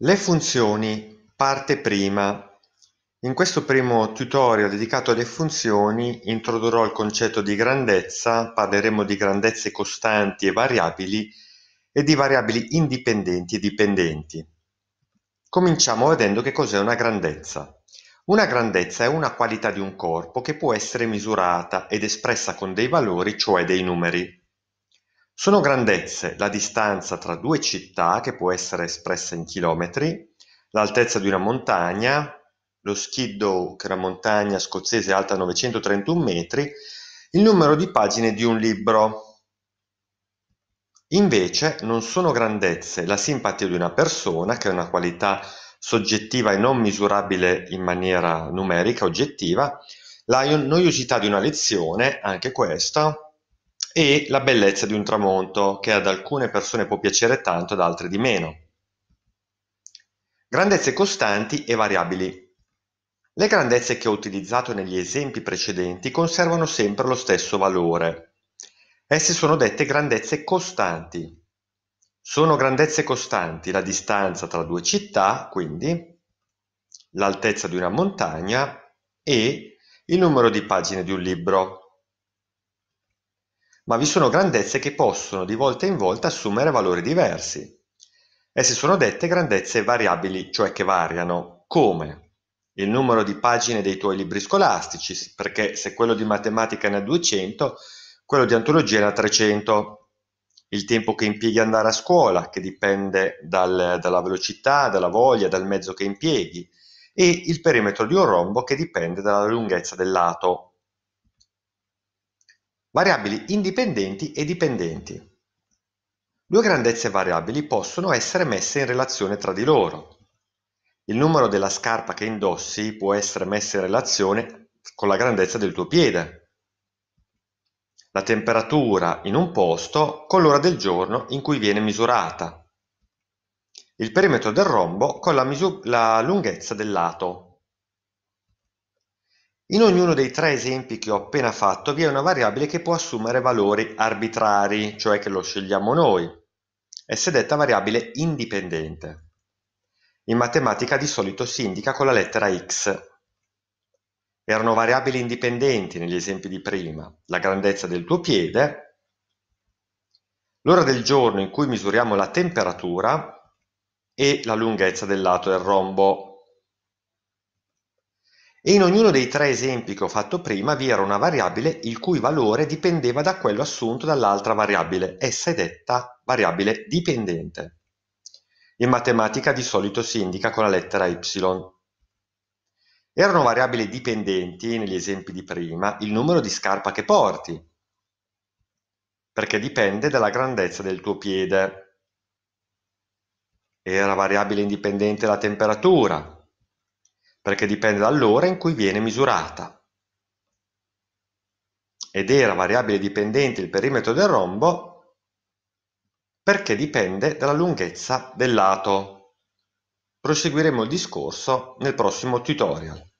Le funzioni, parte prima in questo primo tutorial dedicato alle funzioni introdurrò il concetto di grandezza, parleremo di grandezze costanti e variabili e di variabili indipendenti e dipendenti. Cominciamo vedendo che cos'è una grandezza. Una grandezza è una qualità di un corpo che può essere misurata ed espressa con dei valori, cioè dei numeri. Sono grandezze la distanza tra due città che può essere espressa in chilometri, l'altezza di una montagna, lo Skiddow che è una montagna scozzese alta 931 metri, il numero di pagine di un libro. Invece non sono grandezze la simpatia di una persona che è una qualità soggettiva e non misurabile in maniera numerica, oggettiva, la noiosità di una lezione, anche questa, e la bellezza di un tramonto che ad alcune persone può piacere tanto, ad altre di meno. Grandezze costanti e variabili. Le grandezze che ho utilizzato negli esempi precedenti conservano sempre lo stesso valore. Esse sono dette grandezze costanti. Sono grandezze costanti la distanza tra due città, quindi, l'altezza di una montagna e il numero di pagine di un libro, ma vi sono grandezze che possono di volta in volta assumere valori diversi. Esse sono dette grandezze variabili, cioè che variano, come il numero di pagine dei tuoi libri scolastici, perché se quello di matematica ne ha 200, quello di antologia ne ha 300, il tempo che impieghi andare a scuola, che dipende dal, dalla velocità, dalla voglia, dal mezzo che impieghi, e il perimetro di un rombo che dipende dalla lunghezza del lato. Variabili indipendenti e dipendenti. Due grandezze variabili possono essere messe in relazione tra di loro. Il numero della scarpa che indossi può essere messo in relazione con la grandezza del tuo piede. La temperatura in un posto con l'ora del giorno in cui viene misurata. Il perimetro del rombo con la, la lunghezza del lato. In ognuno dei tre esempi che ho appena fatto vi è una variabile che può assumere valori arbitrari, cioè che lo scegliamo noi. e È detta variabile indipendente. In matematica di solito si indica con la lettera x. Erano variabili indipendenti negli esempi di prima, la grandezza del tuo piede, l'ora del giorno in cui misuriamo la temperatura e la lunghezza del lato del rombo e in ognuno dei tre esempi che ho fatto prima vi era una variabile il cui valore dipendeva da quello assunto dall'altra variabile, essa è detta variabile dipendente. In matematica di solito si indica con la lettera y. Erano variabili dipendenti, negli esempi di prima, il numero di scarpa che porti, perché dipende dalla grandezza del tuo piede. Era variabile indipendente la temperatura, perché dipende dall'ora in cui viene misurata. Ed era variabile dipendente il perimetro del rombo perché dipende dalla lunghezza del lato. Proseguiremo il discorso nel prossimo tutorial.